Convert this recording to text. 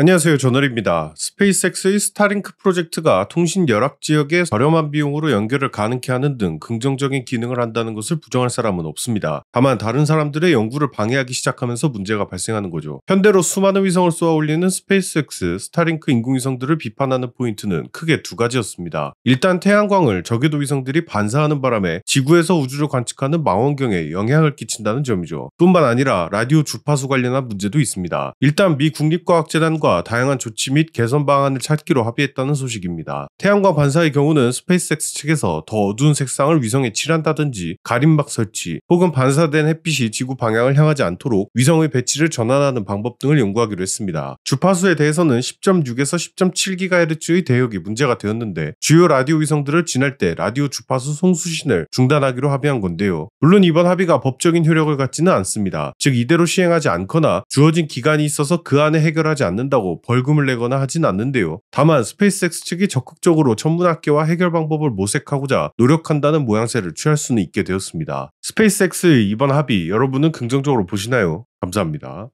안녕하세요. 저널입니다. 스페이스X의 스타링크 프로젝트가 통신 열악 지역에 저렴한 비용으로 연결을 가능케 하는 등 긍정적인 기능을 한다는 것을 부정할 사람은 없습니다. 다만 다른 사람들의 연구를 방해하기 시작하면서 문제가 발생하는 거죠. 현대로 수많은 위성을 쏘아 올리는 스페이스X, 스타링크 인공위성들을 비판하는 포인트는 크게 두 가지였습니다. 일단 태양광을 저궤도 위성들이 반사하는 바람에 지구에서 우주를 관측하는 망원경에 영향을 끼친다는 점이죠. 뿐만 아니라 라디오 주파수 관련한 문제도 있습니다. 일단 미 국립과학재단과 정부가 다양한 조치 및 개선 방안을 찾기로 합의했다는 소식입니다. 태양광 반사의 경우는 스페이스X 측에서 더 어두운 색상을 위성에 칠한다든지 가림막 설치 혹은 반사된 햇빛이 지구 방향을 향하지 않도록 위성의 배치를 전환하는 방법 등을 연구하기로 했습니다. 주파수에 대해서는 10.6에서 10.7GHz의 대역이 문제가 되었는데 주요 라디오 위성들을 지날 때 라디오 주파수 송수신을 중단하기로 합의한 건데요. 물론 이번 합의가 법적인 효력을 갖지는 않습니다. 즉 이대로 시행하지 않거나 주어진 기간이 있어서 그 안에 해결하지 않는다 한다고 벌금을 내거나 하진 않는데요. 다만 스페이스X 측이 적극적으로 천문학계와 해결 방법을 모색하고자 노력한다는 모양새를 취할 수는 있게 되었습니다. 스페이스X의 이번 합의 여러분은 긍정적으로 보시나요? 감사합니다.